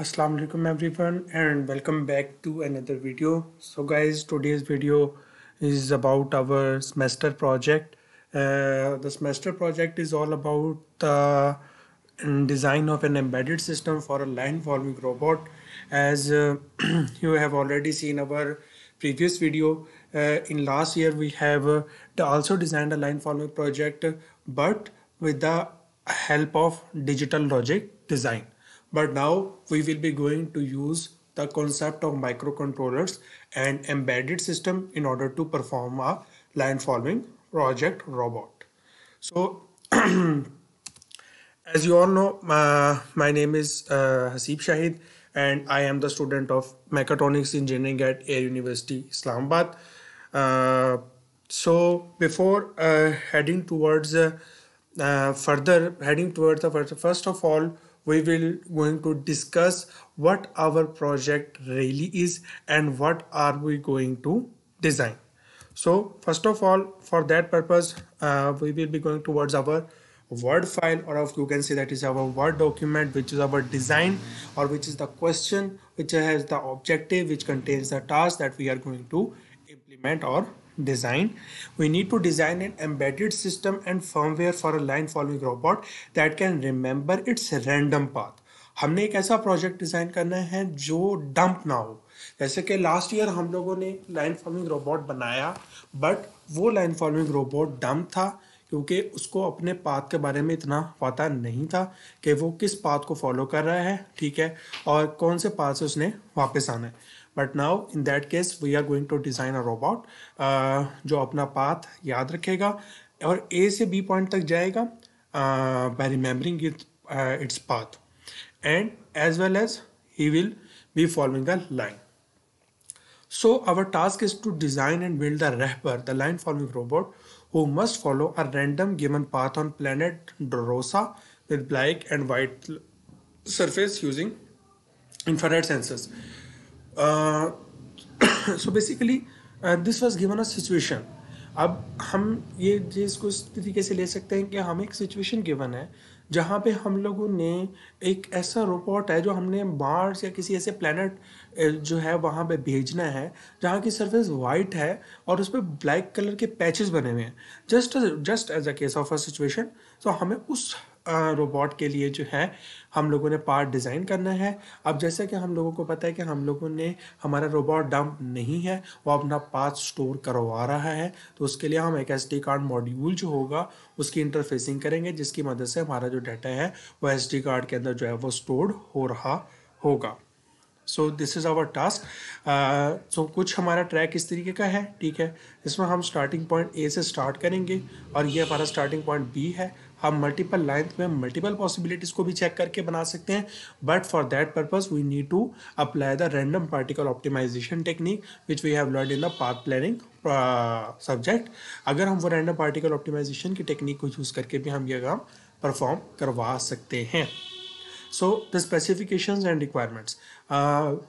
assalamu alaikum everyone and welcome back to another video so guys today's video is about our semester project uh, the semester project is all about the uh, design of an embedded system for a land following robot as uh, you have already seen our previous video uh, in last year we have uh, also designed a line following project but with the help of digital logic design but now we will be going to use the concept of microcontrollers and embedded system in order to perform a landforming project robot. So as you all know, uh, my name is uh, Hasib Shahid and I am the student of mechatronics engineering at Air University Islamabad. Uh, so before uh, heading towards uh, uh, further heading towards the first, first of all we will going to discuss what our project really is and what are we going to design so first of all for that purpose uh, we will be going towards our word file or you can say that is our word document which is our design or which is the question which has the objective which contains the task that we are going to implement or design. We need to design an embedded system and firmware for a line following robot that can remember its random path. हमने एक ऐसा project design करना है जो dump ना हो जैसे कि लास्ट ईयर हम लोगों ने लाइन फॉर्मिंग रोबोट बनाया बट वो लाइन फॉर्मिंग रोबोट डंप था क्योंकि उसको अपने पाथ के बारे में इतना पता नहीं था कि वो किस पाथ को फॉलो कर रहा है ठीक है और कौन से पाथ से उसने वापस आना है but now in that case we are going to design a robot jo uh, apna path yaad rakhega aur a se b point tak uh, by remembering uh, its path and as well as he will be following the line so our task is to design and build the robot, the line following robot who must follow a random given path on planet drosa with black and white surface using infrared sensors so basically this was given a situation अब हम ये इसको इस तरीके से ले सकते हैं कि हमें एक सिचुएशन गिवन है जहाँ पे हम लोगों ने एक ऐसा रोबोट है जो हमने मार्स या किसी ऐसे प्लानट जो है वहाँ पे भेजना है जहाँ की सरफेस वाइट है और उस पर ब्लैक कलर के पैचेस बने हुए हैं just just as a case of a situation so हमें उस रोबोट के लिए जो है हम लोगों ने पार्ट डिज़ाइन करना है अब जैसा कि हम लोगों को पता है कि हम लोगों ने हमारा रोबोट डंप नहीं है वो अपना पार्ट स्टोर करवा रहा है तो उसके लिए हम एक एस कार्ड मॉड्यूल जो होगा उसकी इंटरफेसिंग करेंगे जिसकी मदद से हमारा जो डाटा है वो एस कार्ड के अंदर जो है वो स्टोर्ड हो रहा होगा so this is our task so कुछ हमारा ट्रैक इस तरीके का है ठीक है इसमें हम स्टार्टिंग पॉइंट ए से स्टार्ट करेंगे और ये हमारा स्टार्टिंग पॉइंट बी है हम मल्टीपल लेंथ में मल्टीपल पॉसिबिलिटीज को भी चेक करके बना सकते हैं but for that purpose we need to apply the random particle optimization technique which we have learn in the path planning subject अगर हम वो रैंडम पार्टिकल ऑप्टिमाइजेशन की टेक्निक को यूज़ करके भी हम ये काम परफॉर्म करवा सकते हैं so the specifications and requirements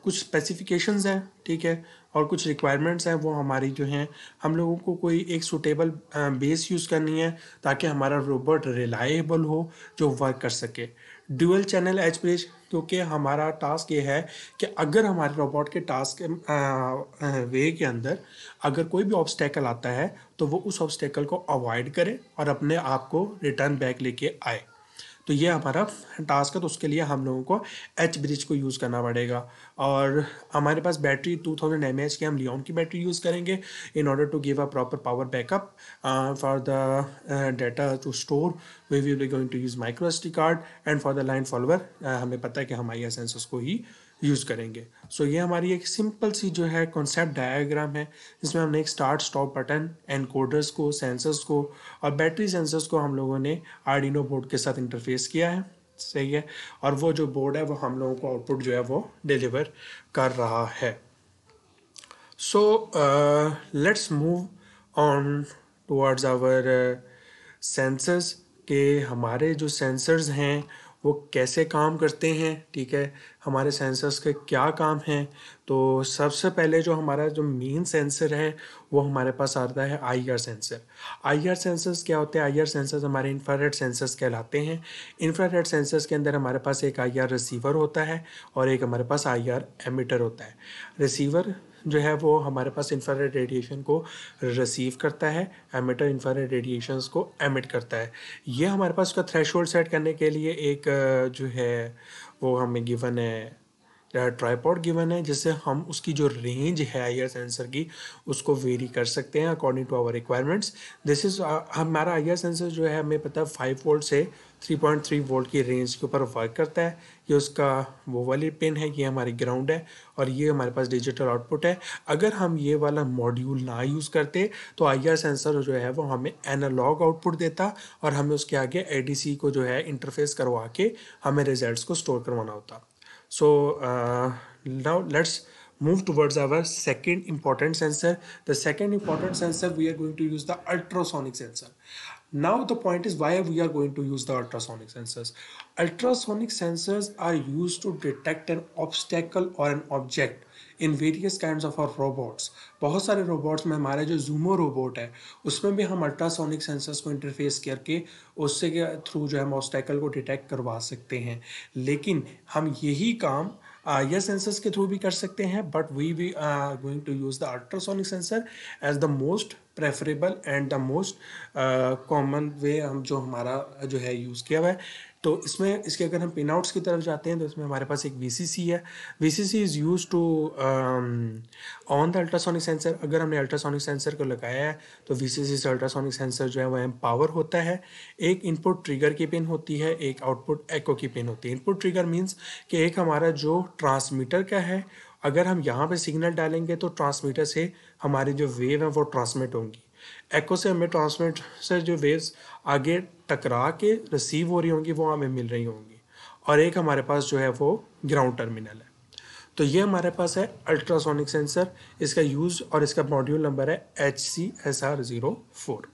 कुछ स्पेसिफिकेशंस हैं ठीक है और कुछ रिक्वायरमेंट्स हैं वो हमारी जो हैं हम लोगों को कोई एक सूटेबल बेस यूज़ करनी है ताकि हमारा रोबोट रिलायबल हो जो वर्क कर सके ड्यूअल चैनल एच पेज क्योंकि हमारा टास्क ये है कि अगर हमारे रोबोट के टास्क वे के अंदर अगर कोई भी ऑब्स्टेकल आता है तो वो उस ऑब्स्टेकल को अवॉइड करे और अपने आप को रिटर्न बैक लेके आए तो ये हमारा टास्क है तो उसके लिए हम लोगों को एच ब्रिज को यूज़ करना पड़ेगा और हमारे पास battery two thousand M H की हम लियोन की बैटरी यूज़ करेंगे in order to give a proper power backup for the data to store way we going to use micro S card and for the line follower हमें पता है कि हम I S को ही use करेंगे सो so, ये हमारी एक सिंपल सी जो है कॉन्सेप्ट डायग्राम है जिसमें हमने एक start stop button encoders को सेंसर्स को और बैटरी सेंसर्स को हम लोगों ने आर्डिनो बोर्ड के साथ इंटरफेस किया है सही है और वो जो बोर्ड है वो हम लोगों को आउटपुट जो है वो डिलीवर कर रहा है so let's move on towards our sensors के हमारे जो सेंसर्स हैं वो कैसे काम करते हैं ठीक है हमारे सेंसर्स के क्या काम हैं तो सबसे पहले जो हमारा जो मेन सेंसर है वो हमारे पास आता है I R sensor I R sensors क्या होते हैं आई आर सेंसर्स हमारे इंफ्रारेड सेंसर्स कहलाते हैं इंफ्रारेड सेंसर्स के अंदर हमारे पास एक आई आर रिसीवर होता है और एक हमारे पास आई आर एमिटर होता है रिसीवर जो है वो हमारे पास इंफ्रारेड रेडिएशन को रिसीव करता है एमिटर इंफ्रारेड रेडिएशन को एमिट करता है ये हमारे पास उसका थ्रेश सेट करने के लिए एक जो है वो हमें गिवन है ट्राईपॉड गिवन है जिससे हम उसकी जो रेंज है आईआर सेंसर की उसको वेरी कर सकते हैं according to our requirements this is हमारा आईआर सेंसर जो है हमें पता है फाइव वोल्ट से 3.3 वोल्ट की रेंज के ऊपर वर्क करता है ये उसका वो वाली पिन है ये हमारी ग्राउंड है और ये हमारे पास डिजिटल आउटपुट है अगर हम ये वाला मॉड्यूल ना यूज़ करते तो आई सेंसर जो है वो हमें एनालॉग आउटपुट देता और हमें उसके आगे ए को जो है इंटरफेस करवा के हमें रिजल्ट को स्टोर करवाना होता so now let's move towards our second important sensor the second important sensor we are going to use the ultrasonic sensor Now the point is why we are going to use the ultrasonic sensors. Ultrasonic sensors are used to detect an obstacle or an object in various kind of our robots बहुत सारे robots में हमारे जो जूमो robot है उसमें भी हम ultrasonic sensors को इंटरफेस करके उससे के थ्रू जो है हम को डिटेक्ट करवा सकते हैं लेकिन हम यही काम यह सेंसर्स के थ्रू भी कर सकते हैं but we we are going to use the ultrasonic sensor as the most preferable and the most common way हम जो हमारा जो है यूज़ किया हुआ है तो इसमें इसके अगर हम पिन आउट्स की तरफ जाते हैं तो इसमें हमारे पास एक वी है V C C is use to on the ultrasonic sensor अगर हमने अल्ट्रासोनिक सेंसर को लगाया है तो वी सी सी से अल्ट्रासोनिक सेंसर जो है वह पावर होता है एक इनपुट ट्रिगर की पिन होती है एक आउटपुट एको की पिन होती है इनपुट ट्रिगर मीन्स कि एक हमारा जो ट्रांसमीटर का है अगर हम यहाँ पे सिग्नल डालेंगे तो ट्रांसमीटर से हमारी जो वेव है वो ट्रांसमिट होंगी एक्को से हमें ट्रांसमिट से जो वेव्स आगे टकरा के रिसीव हो रही होंगी वो हमें मिल रही होंगी और एक हमारे पास जो है वो ग्राउंड टर्मिनल है तो ये हमारे पास है अल्ट्रासोनिक सेंसर इसका यूज और इसका मॉड्यूल नंबर है H C S R zero four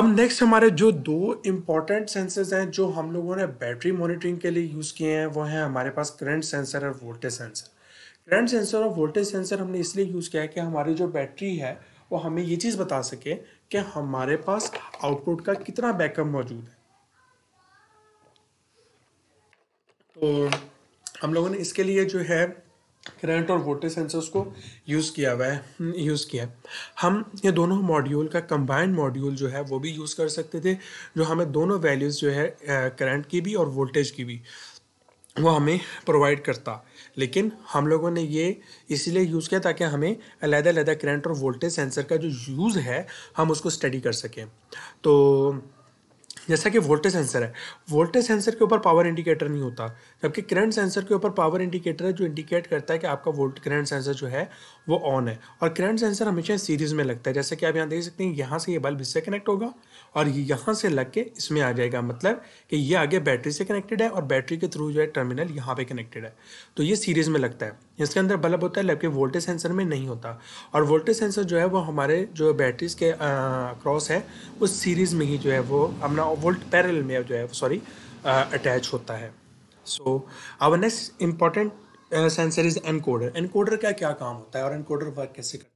अब नेक्स्ट हमारे जो दो इम्पॉर्टेंट सेंसर्स हैं जो हम लोगों ने बैटरी मॉनिटरिंग के लिए यूज़ किए हैं वो हैं हमारे पास करंट सेंसर और वोल्टेज सेंसर करंट सेंसर और वोल्टेज सेंसर हमने इसलिए यूज़ किया है कि हमारी जो बैटरी है वो हमें ये चीज़ बता सके कि हमारे पास आउटपुट का कितना बैकअप मौजूद है तो हम लोगों ने इसके लिए जो है करंट और वोल्टेज सेंसर्स को यूज़ किया हुआ है हम्म, यूज़ किया हम ये दोनों मॉड्यूल का कंबाइंड मॉड्यूल जो है वो भी यूज़ कर सकते थे जो हमें दोनों वैल्यूज़ जो है करंट की भी और वोल्टेज की भी वो हमें प्रोवाइड करता लेकिन हम लोगों ने ये इसीलिए यूज़ किया ताकि हमें अलग अलग करंट और वोल्टेज सेंसर का जो यूज़ है हम उसको स्टडी कर सकें तो जैसा कि वोल्टेज सेंसर है वोल्टेज सेंसर के ऊपर पावर इंडिकेटर नहीं होता जबकि करंट सेंसर के ऊपर पावर इंडिकेटर है जो इंडिकेट करता है कि आपका वोल्ट करंट सेंसर जो है वो ऑन है और करंट सेंसर हमेशा सीरीज में लगता है जैसे कि आप यहाँ देख सकते हैं यहाँ से ये यह बल्ब इससे कनेक्ट होगा और यहाँ से लग के इसमें आ जाएगा मतलब कि ये आगे बैटरी से कनेक्टेड है और बैटरी के थ्रू जो है टर्मिनल यहाँ पे कनेक्टेड है तो ये सीरीज़ में लगता है इसके अंदर बल्ब होता है लेकिन वोल्टेज सेंसर में नहीं होता और वोल्टेज सेंसर जो है वो हमारे जो बैटरीज के क्रॉस है उस सीरीज़ में ही जो है वो अपना वोल्ट पैरल में जो है सॉरी अटैच होता है so our next important sensor is encoder encoder का क्या काम होता है और एनकोडर वर्क कैसे करता है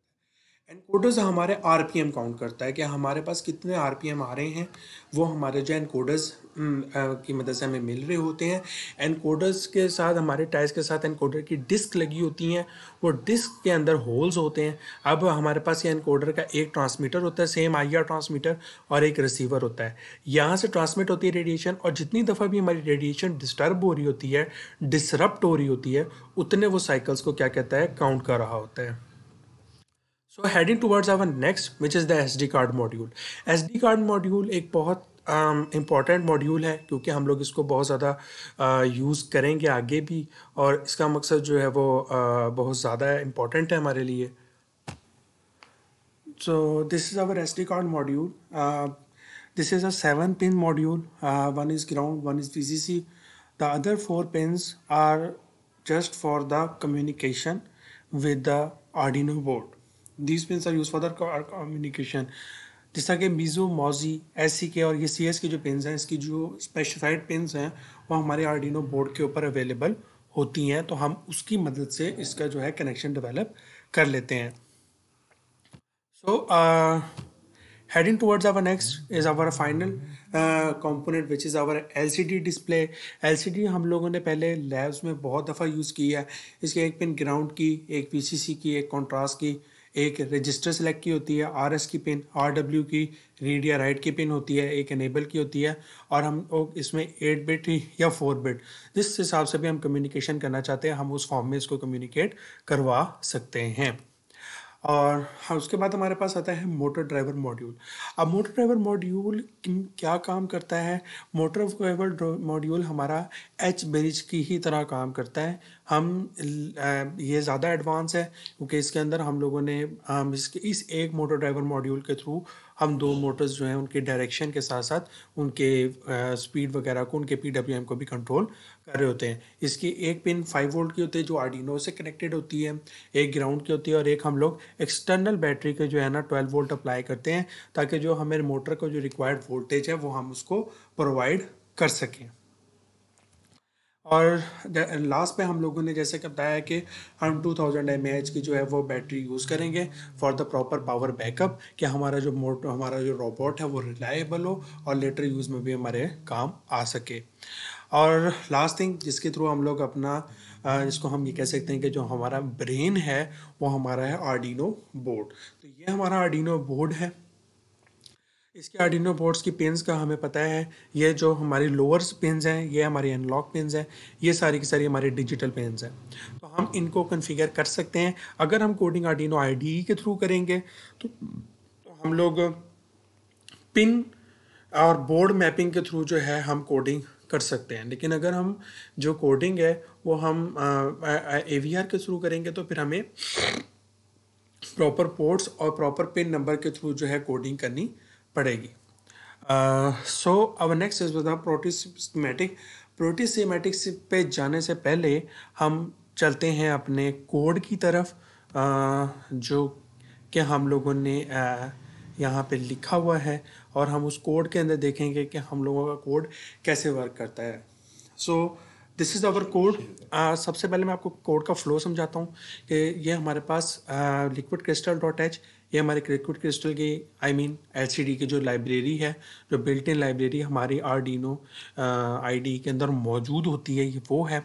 एनकोडर्स हमारे एम काउंट करता है कि हमारे पास कितने एम आ रहे हैं वो हमारे जो एनकोडर्स की मदद से हमें मिल रहे होते हैं एनकोडर्स के साथ हमारे टायर्स के साथ एनकोडर की डिस्क लगी होती हैं वो डिस्क के अंदर होल्स होते हैं अब हमारे पास ये एनकोडर का एक ट्रांसमीटर होता है सेम आई ट्रांसमीटर और एक रिसीवर होता है यहाँ से ट्रांसमिट होती है रेडिएशन और जितनी दफ़ा भी हमारी रेडिएशन डिस्टर्ब हो रही होती है डिसरप्ट हो रही होती है उतने वो साइकिल्स को क्या कहता है काउंट कर रहा होता है so heading towards our next which is the S D card module S D card module एक बहुत इम्पॉर्टेंट um, मॉड्यूल है क्योंकि हम लोग इसको बहुत ज़्यादा यूज़ uh, करेंगे आगे भी और इसका मकसद जो है वो uh, बहुत ज़्यादा इम्पॉर्टेंट है हमारे लिए so this is our S D card module this is a seven pin module one is ground one is P C the other four pins are just for the communication with the Arduino board these pin are use for their communication जिस तरह के मीज़ो मोजी S के और ये C S के जो pin हैं इसकी जो स्पेसिफाइड पिन हैं वो हमारे आर्डिनो बोर्ड के ऊपर अवेलेबल होती हैं तो हम उसकी मदद से इसका जो है कनेक्शन डेवलप कर लेते हैं so heading towards our next is our final component which is our L C D display L C D हम लोगों ने पहले लैब्स में बहुत दफ़ा यूज़ की है इसके एक पिन ग्राउंड की एक पी सी सी की एक कॉन्ट्रास्ट की एक रजिस्टर सेलेक्ट की होती है आर एस की पिन आर डब्ल्यू की रीड या राइट की पिन होती है एक एनेबल की होती है और हम लोग इसमें एट बिट या फोर बिट जिस हिसाब से भी हम कम्युनिकेशन करना चाहते हैं हम उस फॉर्म में इसको कम्युनिकेट करवा सकते हैं और हाँ उसके बाद हमारे पास आता है मोटर ड्राइवर मॉड्यूल अब मोटर ड्राइवर मॉड्यूल क्या काम करता है मोटर ड्राइवर मॉड्यूल हमारा एच ब्रिज की ही तरह काम करता है हम ये ज़्यादा एडवांस है क्योंकि इसके अंदर हम लोगों ने हम इसके इस एक मोटर ड्राइवर मॉड्यूल के थ्रू हम दो मोटर्स जो हैं उनके डायरेक्शन के साथ साथ उनके स्पीड वगैरह को उनके पी को भी कंट्रोल कर रहे होते हैं इसकी एक पिन फाइव वोल्ट की होती है जो आर्डिनो से कनेक्टेड होती है एक ग्राउंड की होती है और एक हम लोग एक्सटर्नल बैटरी के जो है ना ट्वेल्व वोल्ट अप्लाई करते हैं ताकि जो हमारे मोटर का जो रिक्वायर्ड वोल्टेज है वो हम उसको प्रोवाइड कर सकें और लास्ट में हम लोगों ने जैसे कि बताया कि हम 2000 थाउजेंड की जो है वो बैटरी यूज़ करेंगे for the proper power backup कि हमारा जो मोट हमारा जो रोबोट है वो रिलायबल हो और लेटर यूज़ में भी हमारे काम आ सके और लास्ट थिंग जिसके थ्रू हम लोग अपना जिसको हम ये कह सकते हैं कि जो हमारा ब्रेन है वो हमारा है आर्डिनो बोर्ड तो ये हमारा आर्डिनो बोर्ड है इसके आर्डिनो बोर्ड्स की पेंस का हमें पता है ये जो हमारी लोअर्स पेंस हैं ये हमारी अनलॉक पेंस हैं ये सारी की सारी हमारी डिजिटल पेंस हैं तो हम इनको कन्फिगर कर सकते हैं अगर हम कोडिंग आर्डिनो आई के थ्रू करेंगे तो, तो हम लोग पिन और बोर्ड मैपिंग के थ्रू जो है हम कोडिंग कर सकते हैं लेकिन अगर हम जो कोडिंग है वो हम ए वी आर के थ्रू करेंगे तो फिर हमें प्रॉपर पोर्ट्स और प्रॉपर पिन नंबर के थ्रू जो है कोडिंग करनी पड़ेगी सो अब नेक्स्ट इज बता प्रोटीसीमेटिक प्रोटीसीमेटिक्स पे जाने से पहले हम चलते हैं अपने कोड की तरफ uh, जो कि हम लोगों ने uh, यहाँ पे लिखा हुआ है और हम उस कोड के अंदर देखेंगे कि हम लोगों का कोड कैसे वर्क करता है so this is our code सबसे पहले मैं आपको कोड का फ्लो समझाता हूँ कि ये हमारे पास लिक्विड क्रिस्टल डॉट एच ये हमारे क्रिकुट क्रिस्टल की आई मीन एल की जो लाइब्रेरी है जो बिल्ट इन लाइब्रेरी हमारी डी आईडी के अंदर मौजूद होती है ये वो है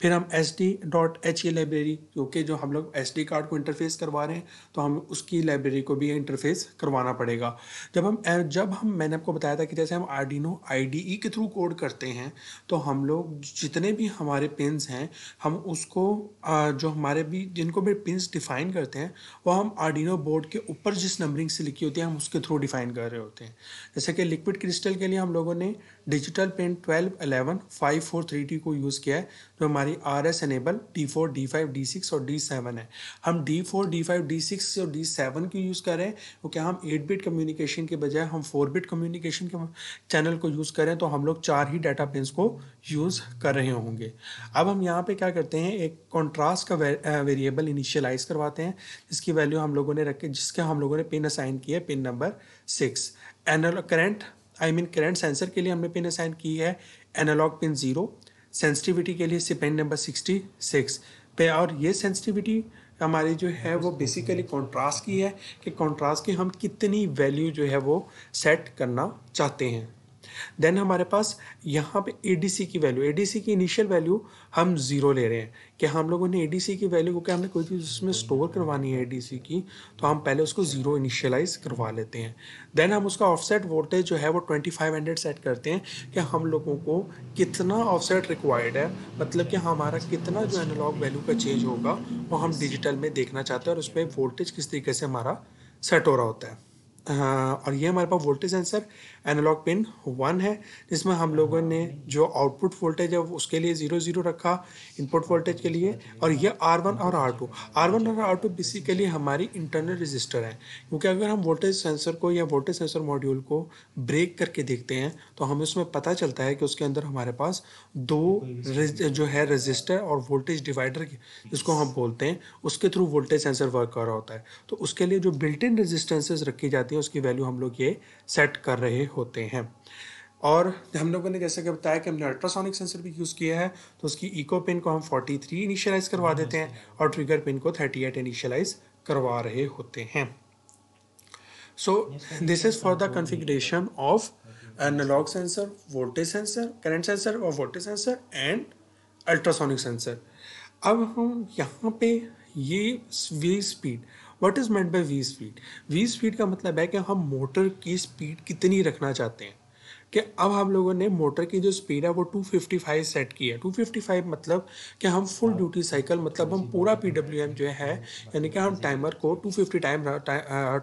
फिर हम एस डी डॉट एच ये लाइब्रेरी क्योंकि जो हम लोग एस डी कार्ड को इंटरफेस करवा रहे हैं तो हम उसकी लाइब्रेरी को भी इंटरफेस करवाना पड़ेगा जब हम जब हम मैंने आपको बताया था कि जैसे हम आर आरडीनो आई के थ्रू कोड करते हैं तो हम लोग जितने भी हमारे पिन्स हैं हम उसको जो हमारे भी जिनको भी पिन्स डिफाइन करते हैं वो हम आरडीनो बोर्ड के ऊपर जिस नंबरिंग से लिखी होती है हम उसके थ्रू डिफाइन कर रहे होते हैं जैसे कि लिक्विड क्रिस्टल के लिए हम लोगों ने digital pin twelve eleven five four three two को यूज़ किया है जो हमारी R S enable D four D five D six और डी सेवन है हम D four D five D six और डी सेवन की यूज़ कर रहे हैं वो क्या हम एट बिट कम्युनिकेशन के बजाय हम फोर बिट कम्युनिकेशन के चैनल को यूज़ करें तो हम लोग चार ही डाटा पेंस को यूज़ कर रहे होंगे अब हम यहाँ पर क्या करते हैं एक कॉन्ट्रास्ट का वेरिएबल इनिशियलाइज करवाते हैं जिसकी वैल्यू हम लोगों ने रखे जिस इसका हम लोगों ने पिन असाइन किया pin number six analog current I mean current sensor के लिए हमने पिन असाइन की है एनालॉग पिन जीरो सेंसिटिविटी के लिए पिन नंबर सिक्सटी सिक्स पे और ये सेंसिटिविटी हमारी जो है वो बेसिकली कॉन्ट्रास्ट की है कि कॉन्ट्रास्ट की हम कितनी वैल्यू जो है वो सेट करना चाहते हैं देन हमारे पास यहाँ पे ए की वैल्यू ए की इनिशियल वैल्यू हम ज़ीरो ले रहे हैं कि हम लोगों ने ए की वैल्यू क्योंकि हमने कोई चीज़ उसमें स्टोर करवानी है ए की तो हम पहले उसको ज़ीरो इनिशियलाइज करवा लेते हैं देन हम उसका ऑफसेट वोल्टेज जो है वो ट्वेंटी फाइव हंड्रेड सेट करते हैं कि हम लोगों को कितना ऑफसेट रिक्वायर्ड है मतलब कि हमारा कितना जो एनालॉग वैल्यू का चेंज होगा वो हम डिजिटल में देखना चाहते हैं और उसमें वोल्टेज किस तरीके से हमारा सेट हो रहा होता है हाँ, और ये हमारे पास voltage sensor analog pin one है जिसमें हम लोगों ने जो आउटपुट वोल्टेज है उसके लिए ज़ीरो ज़ीरो रखा इनपुट वोल्टेज के लिए और ये आर वन और आर टू आर वन और आर टू बेसिकली हमारी इंटरनल रजिस्टर है क्योंकि अगर हम वोल्टेज सेंसर को या वोल्टेज सेंसर मॉड्यूल को ब्रेक करके देखते हैं तो हमें उसमें पता चलता है कि उसके अंदर हमारे पास दो जो है रजिस्टर और वोल्टेज डिवाइडर जिसको हम बोलते हैं उसके थ्रू वोल्टेज सेंसर वर्क कर रहा होता है तो उसके लिए जो बिल्ट इन रजिस्टेंसेज रखी जाती है होती है उसकी वैल्यू हम लोग ये सेट कर रहे होते हैं और हम लोगों ने जैसे कि बताया कि हमने अल्ट्रासोनिक सेंसर भी यूज़ किया है तो उसकी इको पिन को हम 43 इनिशियलाइज़ करवा हम्म, देते हैं हम्म, हम्म। और ट्रिगर पिन को 38 इनिशियलाइज़ करवा रहे होते हैं so this is for the configuration of analog sensor voltage sensor current sensor और voltage sensor and ultrasonic sensor अब हम यहाँ पे ये V speed what is meant by V speed V speed का मतलब है कि हम मोटर की स्पीड कितनी रखना चाहते हैं कि अब हम लोगों ने मोटर की जो स्पीड है वो 255 सेट की है 255 मतलब कि हम फुल ड्यूटी साइकिल मतलब हाँ हम पूरा पी हाँ हाँ जो है यानी कि हम टाइमर को 250 टाइम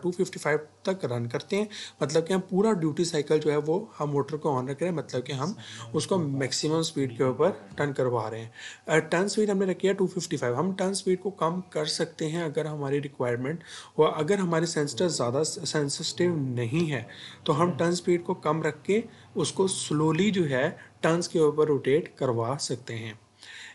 टू फिफ्टी फाइव तक रन करते हैं मतलब कि हम पूरा ड्यूटी साइकिल जो है वो हम मोटर को ऑन रख रहे हैं मतलब कि हम उसको मैक्सिमम स्पीड के ऊपर टर्न करवा रहे हैं टर्न स्पीड हमने रखी है टू हम टर्न स्पीड को कम कर सकते हैं अगर हमारी रिक्वायरमेंट व अगर हमारे सेंसटर ज़्यादा सेंसिटिव नहीं है तो हम टर्न स्पीड को कम रख के उसको स्लोली जो है टर्न्स के ऊपर रोटेट करवा सकते हैं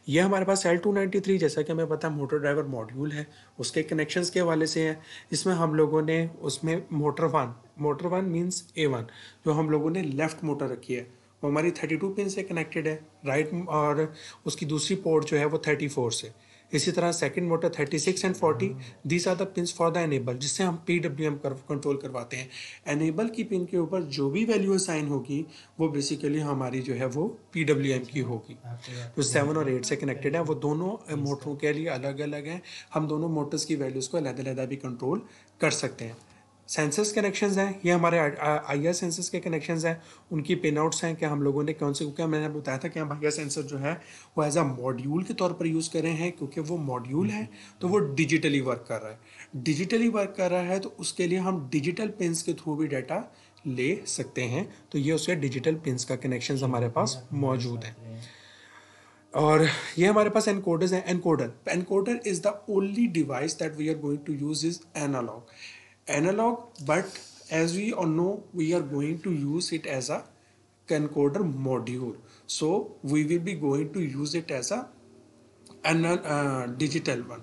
ये हमारे पास एल टू नाइन्टी थ्री जैसा कि हमें पता है मोटर ड्राइवर मॉड्यूल है उसके कनेक्शंस के हवाले से है इसमें हम लोगों ने उसमें motor one motor one means A one जो हम लोगों ने लेफ़्ट मोटर रखी है वो हमारी थर्टी टू पिन से कनेक्टेड है राइट और उसकी दूसरी पोर्ट जो है वो थर्टी फोर से इसी तरह second motor 36 and 40 these are the pins for the enable जिससे हम पी डब्ल्यू एम कंट्रोल करवाते हैं एनेबल की पिन के ऊपर जो भी वैल्यू साइन होगी वो बेसिकली हमारी जो है वो पी डब्ल्यू एम की होगी जो तो सेवन और एट से कनेक्टेड है वो दोनों मोटरों के लिए अलग अलग हैं हम दोनों मोटर्स की वैल्यूज़ को अलहदा अलहदा भी कंट्रोल कर सकते हैं सेंसर्स कनेक्शंस हैं ये हमारे आई आर सेंसर्स के कनेक्शंस हैं उनकी पिन आउट्स हैं कि हम लोगों ने कौन से क्योंकि मैंने बताया था कि हम आई सेंसर जो है वो एज अ मॉड्यूल के तौर पर यूज़ करें हैं क्योंकि वो मॉड्यूल है तो वो डिजिटली वर्क कर रहा है डिजिटली वर्क कर रहा है तो उसके लिए हम डिजिटल पिंस के थ्रू भी डाटा ले सकते हैं तो ये उसके डिजिटल पिंस का कनेक्शन हमारे पास मौजूद है और ये हमारे पास एनकोडर्स हैं encoder encoder is the only device that we are going to use is analog analog but as we all know we are going to use it as a concorder module so we will be going to use it as a an, uh, digital one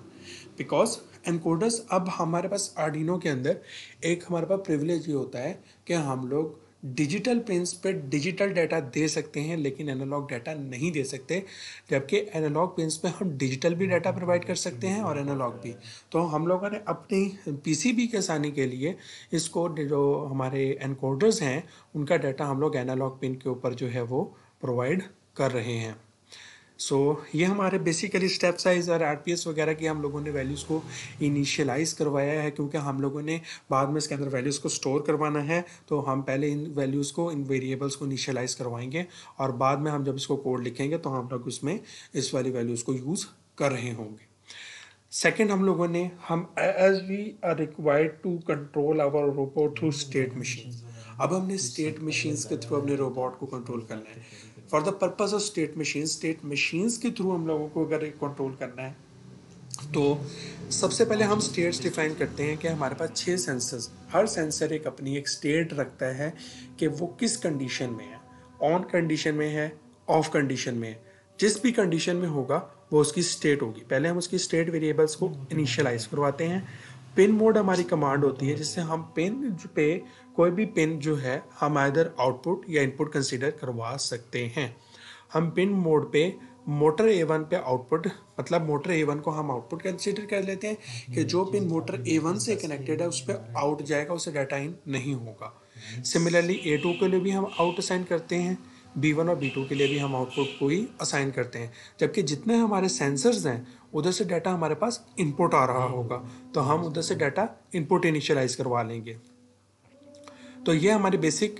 because encoders ab hamare paas arduino ke andar ek hamare paas privilege ये hota hai ki hum log digital pins पे digital data दे सकते हैं लेकिन analogue data नहीं दे सकते जबकि analogue pins पे हम डिजिटल भी डाटा प्रोवाइड कर सकते हैं और एनालॉग भी तो हम लोगों ने अपनी पीसीबी के सानी के लिए इसको जो हमारे एनकोडर्स हैं उनका डाटा हम लोग एनालॉग पिन के ऊपर जो है वो प्रोवाइड कर रहे हैं सो so, ये हमारे बेसिकली स्टेप साइज और आर वगैरह की हम लोगों ने वैल्यूज़ को इनिशियलाइज करवाया है क्योंकि हम लोगों ने बाद में इसके अंदर वैल्यूज़ को स्टोर करवाना है तो हम पहले इन वैल्यूज़ को इन वेरिएबल्स को इनिशियलाइज करवाएंगे और बाद में हम जब इसको कोड लिखेंगे तो हम लोग उसमें इस वाली वैल्यूज़ को यूज़ कर रहे होंगे सेकेंड हम लोगों ने हम as we are required to control our robot through state machine अब हमने स्टेट मशीन्स के थ्रू अपने रोबोट को कंट्रोल करना है for the purpose of state machine state machines के थ्रू हम लोगों को अगर कंट्रोल करना है तो सबसे पहले हम स्टेट्स डिफाइन करते हैं कि हमारे पास छः सेंसर्स हर सेंसर एक अपनी एक स्टेट रखता है कि वो किस कंडीशन में है ऑन कंडीशन में है ऑफ कंडीशन में है जिस भी कंडीशन में होगा वो उसकी स्टेट होगी पहले हम उसकी स्टेट वेरिएबल्स को इनिशियलाइज करवाते हैं पिन मोड हमारी कमांड होती है जिससे हम पिन पे कोई भी पिन जो है हम आइर आउटपुट या इनपुट कंसीडर करवा सकते हैं हम पिन मोड पे मोटर ए वन पे आउटपुट मतलब मोटर ए वन को हम आउटपुट कंसीडर कर लेते हैं कि जो पिन मोटर ए वन से कनेक्टेड है उस पर आउट जाएगा उसे डाटा इन नहीं होगा सिमिलरली ए टू के लिए भी हम आउट असाइन करते हैं बी वन और बी टू के लिए भी हम आउटपुट को ही असाइन करते हैं जबकि जितने हमारे सेंसर्स हैं उधर से डाटा हमारे पास इनपुट आ रहा हम्म। होगा तो हम उधर से डाटा इनपुट इनिशियलाइज करवा लेंगे तो ये हमारी बेसिक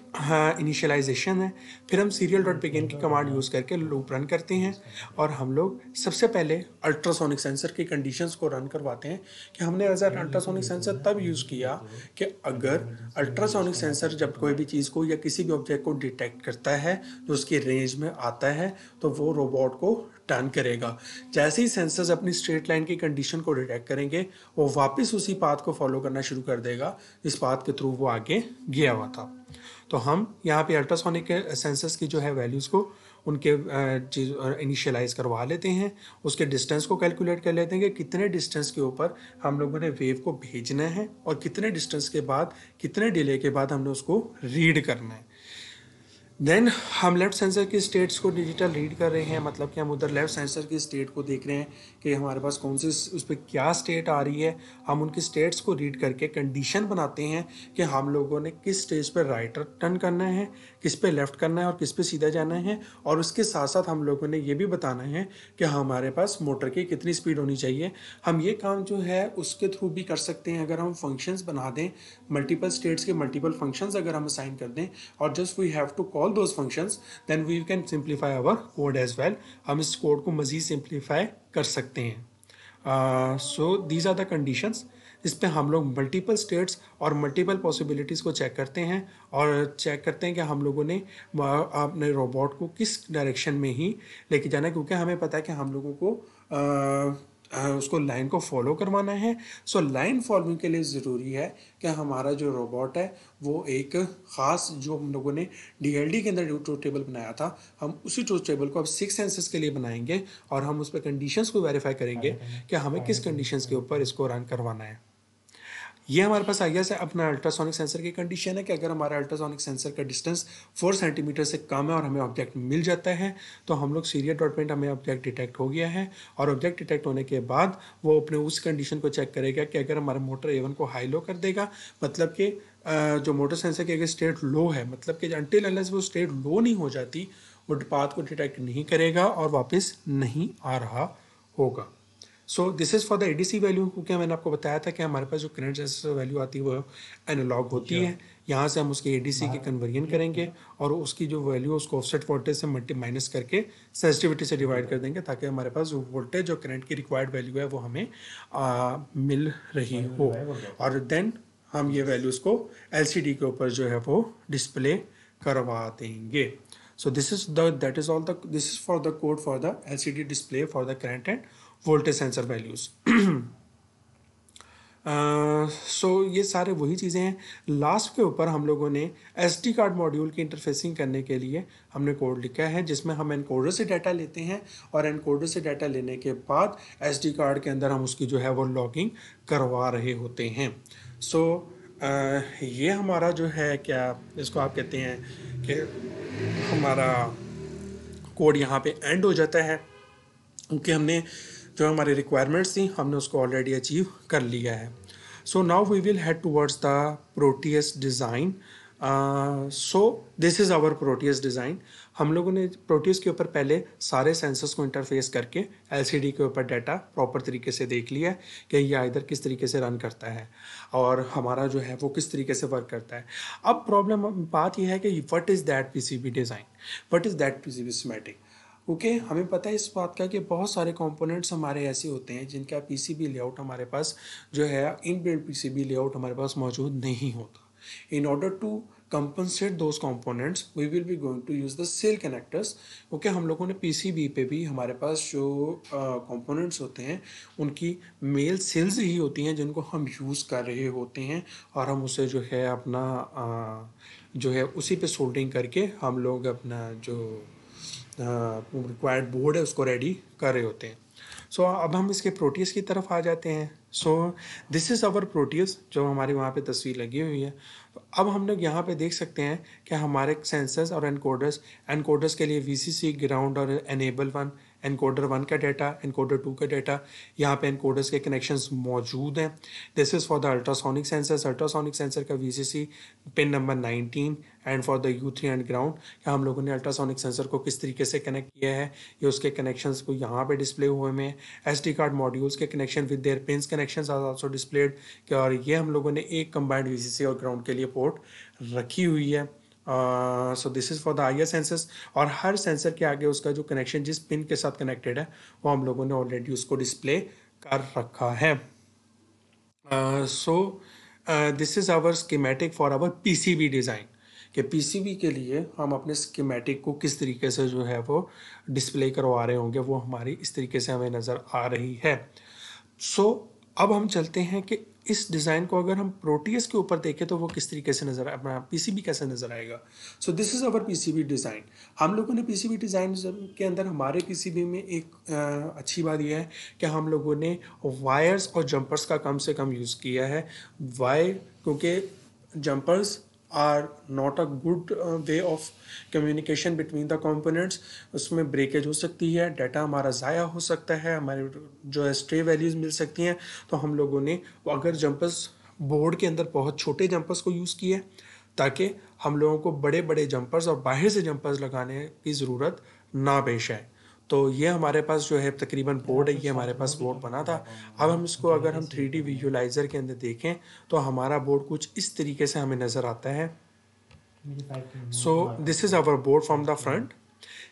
इनिशियलाइजेशन हाँ, है फिर हम सीरियल डॉट बिगिन की कमांड यूज़ करके लूप रन करते हैं और हम लोग सबसे पहले अल्ट्रासोनिक सेंसर की कंडीशंस को रन करवाते हैं कि हमने अगर अल्ट्रासोनिक सेंसर तब यूज़ किया कि अगर अल्ट्रासोनिक सेंसर जब कोई भी चीज़ को या किसी भी ऑब्जेक्ट को डिटेक्ट करता है जो उसकी रेंज में आता है तो वो रोबोट को टर्न करेगा जैसे ही सेंसर्स अपनी स्ट्रेट लाइन की कंडीशन को डिटेक्ट करेंगे वो वापस उसी पाथ को फॉलो करना शुरू कर देगा इस पाथ के थ्रू वो आगे गया हुआ था तो हम यहाँ पे अल्ट्रासोनिक सेंसर्स की जो है वैल्यूज़ को उनके चीज इनिशियलाइज करवा लेते हैं उसके डिस्टेंस को कैलकुलेट कर लेते हैं कि कितने डिस्टेंस के ऊपर हम लोगों ने वेव को भेजना है और कितने डिस्टेंस के बाद कितने डिले के बाद हमने उसको रीड करना है देन हम लेफ्ट सेंसर की स्टेट्स को डिजिटल रीड कर रहे हैं मतलब कि हम उधर लेफ्ट सेंसर की स्टेट को देख रहे हैं कि हमारे पास कौन से उस पर क्या स्टेट आ रही है हम उनकी स्टेट्स को रीड करके कंडीशन बनाते हैं कि हम लोगों ने किस स्टेज पर राइट टर्न करना है किस पे लेफ़्ट करना है और किस पे सीधा जाना है और उसके साथ साथ हम लोगों ने ये भी बताना है कि हमारे पास मोटर की कितनी स्पीड होनी चाहिए हम ये काम जो है उसके थ्रू भी कर सकते हैं अगर हम फंक्शंस बना दें मल्टीपल स्टेट्स के मल्टीपल फंक्शंस अगर हम असाइन कर दें और just we have to call those functions then we can simplify our code as well हम इस कोड को मज़ीद सिंप्लीफाई कर सकते हैं so these are the conditions पर हम लोग मल्टीपल स्टेट्स और मल्टीपल पॉसिबिलिटीज़ को चेक करते हैं और चेक करते हैं कि हम लोगों ने अपने रोबोट को किस डायरेक्शन में ही लेके जाना है क्योंकि हमें पता है कि हम लोगों को आ, उसको लाइन को फॉलो करवाना है सो लाइन फॉलोइंग के लिए ज़रूरी है कि हमारा जो रोबोट है वो एक ख़ास जो हम लोगों ने डीएलडी के अंदर जो ट्रूथ टेबल बनाया था हम उसी ट्रूथ टेबल को अब सिक्स सेंसेस के लिए बनाएंगे और हम उस पर कंडीशंस को वेरीफाई करेंगे कि हमें किस कंडीशंस के ऊपर इसको रन करवाना है ये हमारे पास आ गया से अपना अल्ट्रासोनिक सेंसर की कंडीशन है कि अगर हमारा अल्ट्रासोनिक सेंसर का डिस्टेंस फोर सेंटीमीटर से कम है और हमें ऑब्जेक्ट मिल जाता है तो हम लोग सीरियल डॉट पेंट हमें ऑब्जेक्ट डिटेक्ट हो गया है और ऑब्जेक्ट डिटेक्ट होने के बाद वो अपने उस कंडीशन को चेक करेगा कि अगर हमारा मोटर एवन को हाई लो कर देगा मतलब कि जो मोटर सेंसर की अगर स्टेट लो है मतलब कि अंटिल अनलेस वो स्टेट लो नहीं हो जाती वो पाथ को डिटेक्ट नहीं करेगा और वापस नहीं आ रहा होगा so this is for the ADC value क्योंकि मैंने आपको बताया था कि हमारे पास जो करंट जैसे वैल्यू आती है वो एनालॉग होती है यहाँ से हम उसके एडीसी के कन्वर्जन करेंगे और उसकी जो वैल्यू उसको ऑफसेट वोल्टेज से मल्टी माइनस करके सेंसिटिविटी से डिवाइड कर देंगे ताकि हमारे पास जो वोल्टेज और करंट की रिक्वायर्ड वैल्यू है वो हमें आ, मिल रही हो और देन हम ये वैल्यूज़ को एल के ऊपर जो है वो डिस्प्ले करवा देंगे so this is that is all this is for the code for the L C D display for the current and voltage sensor values so uh, so, ये सारे वही चीज़ें हैं लास्ट के ऊपर हम लोगों ने एस डी कार्ड मॉड्यूल की इंटरफेसिंग करने के लिए हमने कोड लिखा है जिसमें हम एनकोडर से डाटा लेते हैं और एनकोडर से डाटा लेने के बाद एस टी कार्ड के अंदर हम उसकी जो है वो लॉगिंग करवा रहे होते हैं सो so, uh, ये हमारा जो है क्या इसको आप कहते हैं कि हमारा कोड यहाँ पे एंड हो जाता है क्योंकि हमने जो हमारी रिक्वायरमेंट्स थी हमने उसको ऑलरेडी अचीव कर लिया है so now we will head towards the proteus design so this is our our design हम लोगों ने प्रोटीस के ऊपर पहले सारे सेंसर्स को इंटरफेस करके डी के ऊपर डाटा प्रॉपर तरीके से देख लिया है कि यह इधर किस तरीके से रन करता है और हमारा जो है वो किस तरीके से वर्क करता है अब प्रॉब्लम बात यह है कि what is that B design what is that P C B schematic okay okay, हमें पता है इस बात का कि बहुत सारे कंपोनेंट्स हमारे ऐसे होते हैं जिनका पीसीबी लेआउट हमारे पास जो है इन बिल्ड पीसीबी लेआउट हमारे पास मौजूद नहीं होता in order to compensate those components we will be going to use the cell connectors okay हम लोगों ने पीसीबी पे भी हमारे पास जो कॉम्पोनेंट्स uh, होते हैं उनकी मेल सेल्स ही होती हैं जिनको हम यूज़ कर रहे होते हैं और हम उसे जो है अपना uh, जो है उसी पे सोल्डिंग करके हम लोग अपना जो रिक्वायर्ड बोर्ड है उसको रेडी कर रहे होते हैं सो so, अब हम इसके प्रोटीस की तरफ आ जाते हैं so this is our Proteus जो हमारे वहाँ पे तस्वीर लगी हुई है तो अब हम लोग यहाँ पे देख सकते हैं कि हमारे सेंसर्स और एनकोडर्स एनकोडर्स के लिए वीसीसी ग्राउंड और एनेबल वन एनकोडर वन का डाटा एनकोडर टू का डाटा यहाँ पे एनकोडर्स के कनेक्शंस मौजूद हैं this is for the ultrasonic sensors ultrasonic sensor का VCC pin number nineteen and for the U three and ground क्या हम लोगों ने अल्ट्रासोनिक सेंसर को किस तरीके से कनेक्ट किया है ये उसके कनेक्शन को यहाँ पे डिस्प्ले हुए हुए हैं एस डी कार्ड मॉड्यूल्स के connection with their pin connection are also displayed और ये हम लोगों ने एक कंबाइंड वी और ग्राउंड के लिए पोर्ट रखी हुई है so this is for the I sensors और हर सेंसर के आगे उसका जो कनेक्शन जिस पिन के साथ कनेक्टेड है वो हम लोगों ने ऑलरेडी उसको डिस्प्ले कर रखा है so this is our schematic for our P C B design कि पीसीबी के लिए हम अपने स्कीमेटिक को किस तरीके से जो है वो डिस्प्ले करवा रहे होंगे वो हमारी इस तरीके से हमें नज़र आ रही है सो so, अब हम चलते हैं कि इस डिज़ाइन को अगर हम प्रोटीएस के ऊपर देखें तो वो किस तरीके से नज़र अपना पीसीबी कैसे नज़र आएगा so this is our PCB design हम लोगों ने पीसीबी डिज़ाइन के अंदर हमारे पीसीबी में एक आ, अच्छी बात यह है कि हम लोगों ने वायर्स और जंपर्स का कम से कम यूज़ किया है वाई क्योंकि jumpers are not a good way of communication between the components उसमें ब्रेकेज हो सकती है डाटा हमारा ज़ाया हो सकता है हमारे जो है स्ट्रे वैल्यूज़ मिल सकती हैं तो हम लोगों ने अगर जंपर्स बोर्ड के अंदर बहुत छोटे जंपर्स को यूज़ किए ताकि हम लोगों को बड़े बड़े जंपर्स और बाहर से जंपर्स लगाने की ज़रूरत ना पेश आए तो ये हमारे पास जो है तकरीबन बोर्ड है ये हमारे पास बोर्ड बना था अब हम इसको अगर हम थ्री डी विजुअलाइजर के अंदर देखें तो हमारा बोर्ड कुछ इस तरीके से हमें नज़र आता है so this is our board from the front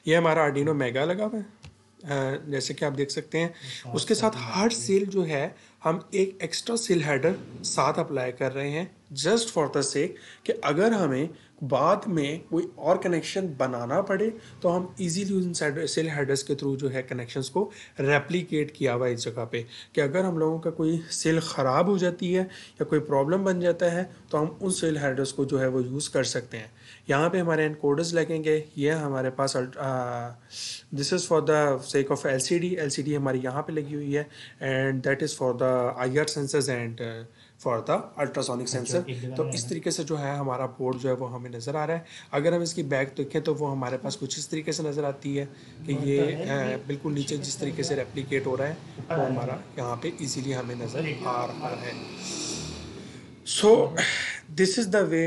ये हमारा आर्डिनो मेगा लगा हुआ है जैसे कि आप देख सकते हैं उसके साथ हर सेल जो है हम एक एक्स्ट्रा सेल हेडर साथ अप्लाई कर रहे हैं जस्ट फॉर द सेक कि अगर हमें बाद में कोई और कनेक्शन बनाना पड़े तो हम इजीली उन सेल हेडर्स के थ्रू जो है कनेक्शंस को रेप्लीकेट किया हुआ इस जगह पे कि अगर हम लोगों का कोई सेल ख़राब हो जाती है या कोई प्रॉब्लम बन जाता है तो हम उन सेल हेडर्स को जो है वो यूज़ कर सकते हैं यहाँ पे हमारे एनकोडर्स लगेंगे ये हमारे पास this is for the sake of L C D हमारी यहाँ पर लगी हुई है and that is for the I R sensors and for the ultrasonic अच्छा, सेंसर तो इस तरीके से जो है हमारा बोर्ड जो है वो हमें नज़र आ रहा है अगर हम इसकी बैक देखें तो वो हमारे पास कुछ इस तरीके से नज़र आती है कि तो ये बिल्कुल नीचे जिस तरीके से रेप्लीकेट हो रहा है वो हमारा यहाँ पे इजीली हमें नज़र आ रहा है so this is the way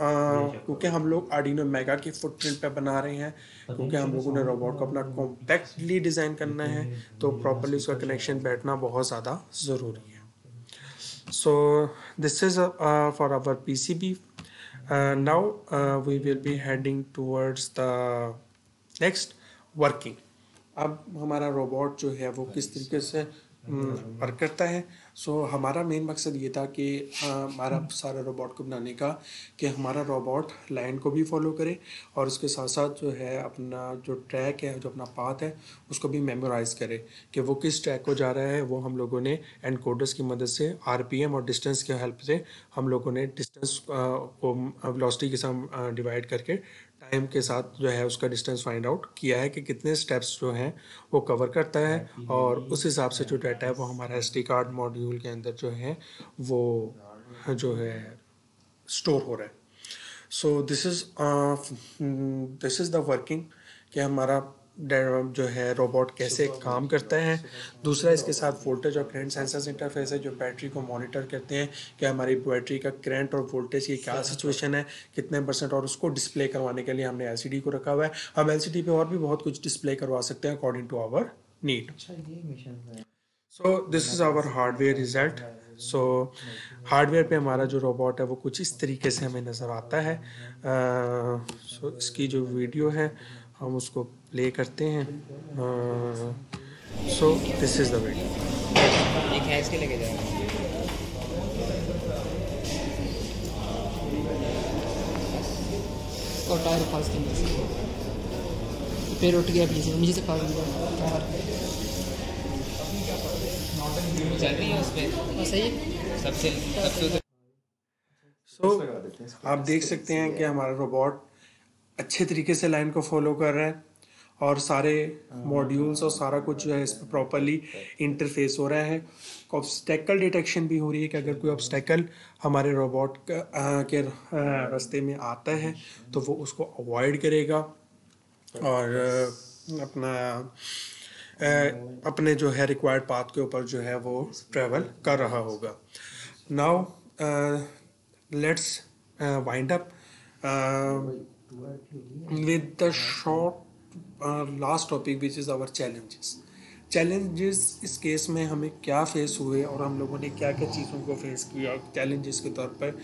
क्योंकि हम लोग आर्डिनो मेगा के फुटप्रिंट पे बना रहे हैं क्योंकि हम लोगों ने रोबोट को अपना कॉम्पैक्टली डिज़ाइन करना है तो प्रॉपरली उसका कनेक्शन बैठना बहुत ज़्यादा ज़रूरी है so this is uh, uh, for our PCB uh, now uh, we will be heading towards the next working अब हमारा रोबोट जो है वो किस तरीके से वर्क करता है सो so, हमारा मेन मकसद ये था कि हाँ, हमारा हम्म। सारा रोबोट को बनाने का कि हमारा रोबोट लाइन को भी फॉलो करे और उसके साथ साथ जो है अपना जो ट्रैक है जो अपना पाथ है उसको भी मेमोराइज करे कि वो किस ट्रैक को जा रहा है वो हम लोगों ने एंड कोडर्स की मदद से आर और डिस्टेंस की हेल्प से हम लोगों ने डिस्टेंस को लॉस्टी के साथ डिवाइड करके टाइम के साथ जो है उसका डिस्टेंस फाइंड आउट किया है कि कितने स्टेप्स जो हैं वो कवर करता है और उस हिसाब से जो डाटा है वो हमारा एस कार्ड मॉड्यूल के अंदर जो है वो जो है स्टोर हो रहा है so this is this is the working कि हमारा जो है रोबोट कैसे काम करता है दूसरा इसके साथ वोल्टेज और करंट सेंसर इंटरफेस है जो बैटरी को मॉनिटर करते हैं कि हमारी बैटरी का करंट और वोल्टेज की क्या सिचुएशन है कितने परसेंट और उसको डिस्प्ले करवाने के लिए हमने एल को रखा हुआ है हम एल पे और भी बहुत कुछ डिस्प्ले करवा सकते हैं according to our need so this is our hardware result so hardware पे हमारा जो रोबोट है वो कुछ इस तरीके से हमें नज़र आता है सो uh, so, इसकी जो वीडियो है हम उसको प्ले करते हैं so this is the way और टायर फास्ट के अंदर पैर उठ गया पीछे मुझे से फास्ट गया चल रही है उस पर हाँ, सही है सबसे सबसे सो आप देख सकते हैं कि हमारा रोबोट अच्छे तरीके से लाइन को फॉलो कर रहा है और सारे मॉड्यूल्स हाँ। और सारा कुछ जो है इस पर प्रॉपरली इंटरफेस हो रहा है ऑब्स्टेकल डिटेक्शन भी हो रही है कि अगर कोई ऑब्स्टेकल हमारे रोबोट के रास्ते में आता है तो वो उसको अवॉइड करेगा और अपना अपने जो है रिक्वायर्ड पाथ के ऊपर जो है वो ट्रेवल कर रहा होगा now let's wind up with the short our last topic which is our challenges challenges इस केस में हमें क्या फेस हुए और हम लोगों ने क्या क्या चीज़ों को फेस किया चैलेंजेस के तौर पर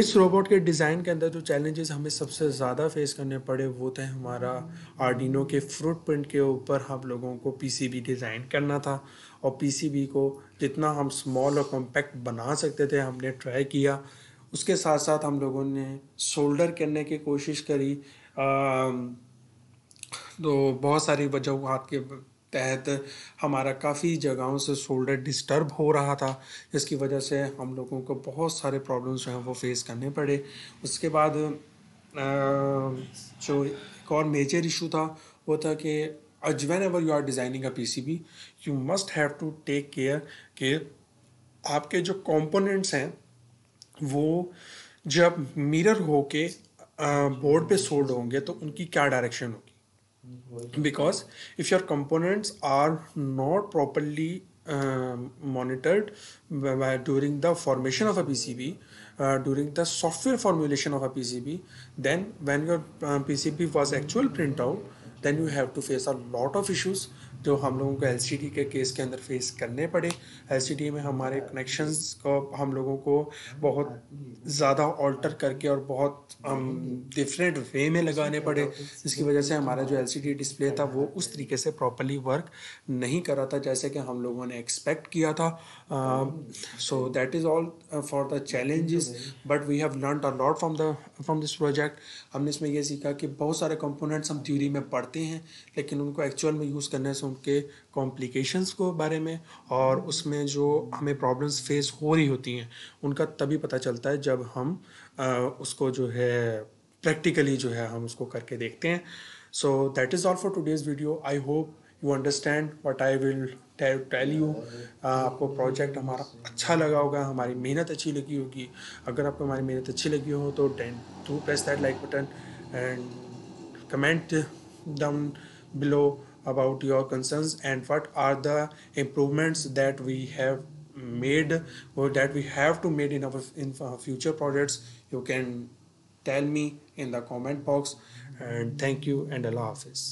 इस रोबोट के डिज़ाइन के अंदर जो चैलेंजेस हमें सबसे ज़्यादा फेस करने पड़े वो थे हमारा आर्डिनो के फ्रूट प्रिंट के ऊपर हम लोगों को पीसीबी डिज़ाइन करना था और पीसीबी को जितना हम स्मॉल और कॉम्पैक्ट बना सकते थे हमने ट्राई किया उसके साथ साथ हम लोगों ने शोल्डर करने की कोशिश करी आ, तो बहुत सारी वजहों के तहत हमारा काफ़ी जगहों से शोल्डर डिस्टर्ब हो रहा था जिसकी वजह से हम लोगों को बहुत सारे प्रॉब्लम्स जो हैं वो फेस करने पड़े उसके बाद जो एक और मेजर इशू था वो था कि whenever you are designing a P U must have to take care कि आपके जो कॉम्पोनेंट्स हैं वो जब मिरर हो के बोर्ड पे सोल्ड होंगे तो उनकी क्या डायरेक्शन होगी because if your components are not properly um, monitored by, by, during the formation of a PCB, uh, during the software formulation of a PCB, then when your uh, PCB was actual printout, then you have to face a lot of issues जो हम लोगों को L के case के अंदर face करने पड़े L में हमारे कनेक्शंस को हम लोगों को बहुत ज़्यादा ऑल्टर करके और बहुत डिफरेंट um, वे में लगाने पड़े जिसकी वजह से हमारा जो एल डिस्प्ले था वो उस तरीके से प्रॉपरली वर्क नहीं कर रहा था जैसे कि हम लोगों ने एक्सपेक्ट किया था so that is all for the challenges but we have learn a lot from the from this project हमने इसमें यह सीखा कि बहुत सारे कंपोनेंट्स हम थ्योरी में पढ़ते हैं लेकिन उनको एक्चुअल में यूज़ करने से के कॉम्प्लिकेशंस को बारे में और उसमें जो हमें प्रॉब्लम्स फेस हो रही होती हैं उनका तभी पता चलता है जब हम आ, उसको जो है प्रैक्टिकली जो है हम उसको करके देखते हैं so that is all for today's video I hope you understand what I will tell you आपको प्रोजेक्ट हमारा अच्छा लगा होगा हमारी मेहनत अच्छी लगी होगी अगर आपको हमारी मेहनत अच्छी लगी हो तो do press that like button and comment down below about your concerns and what are the improvements that we have made or that we have to made in our in our future projects you can tell me in the comment box and thank you and allah hafiz